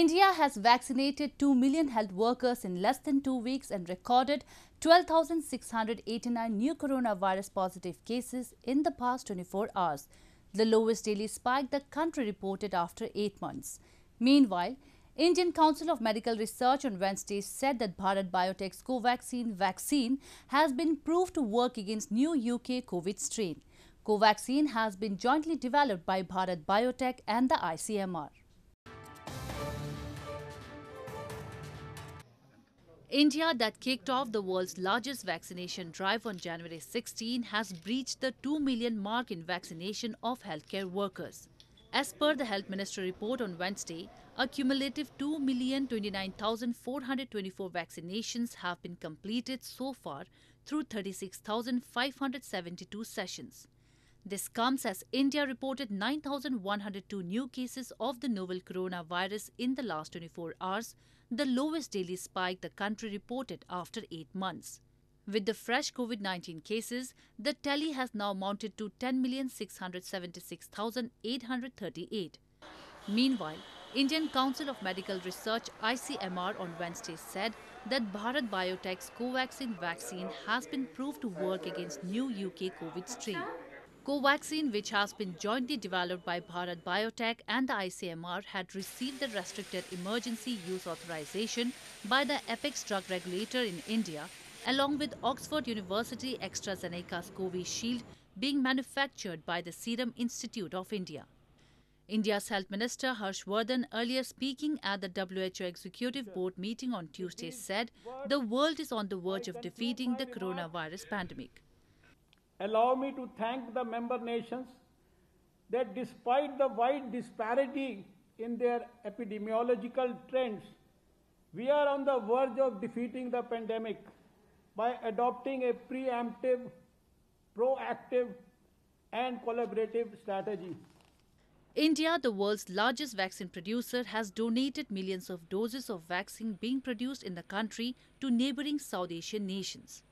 India has vaccinated 2 million health workers in less than two weeks and recorded 12,689 new coronavirus positive cases in the past 24 hours, the lowest daily spike the country reported after eight months. Meanwhile, Indian Council of Medical Research on Wednesday said that Bharat Biotech's Covaxin vaccine has been proved to work against new UK COVID strain. Covaxin has been jointly developed by Bharat Biotech and the ICMR. India, that kicked off the world's largest vaccination drive on January 16, has breached the 2 million mark in vaccination of healthcare workers. As per the Health Ministry report on Wednesday, a cumulative 2,029,424 vaccinations have been completed so far through 36,572 sessions. This comes as India reported 9,102 new cases of the novel coronavirus in the last 24 hours, the lowest daily spike the country reported after eight months. With the fresh COVID 19 cases, the tally has now mounted to 10,676,838. Meanwhile, Indian Council of Medical Research ICMR on Wednesday said that Bharat Biotech's Covaxin vaccine has been proved to work against new UK COVID strain. Covaxin, which has been jointly developed by Bharat Biotech and the ICMR, had received the restricted emergency use authorization by the Apex drug regulator in India, along with Oxford University AstraZeneca's COVID Shield being manufactured by the Serum Institute of India. India's Health Minister Harshvardhan, earlier speaking at the WHO Executive Board meeting on Tuesday, said the world is on the verge of defeating the coronavirus pandemic allow me to thank the member nations that despite the wide disparity in their epidemiological trends, we are on the verge of defeating the pandemic by adopting a preemptive, proactive, and collaborative strategy. India, the world's largest vaccine producer, has donated millions of doses of vaccine being produced in the country to neighboring South Asian nations.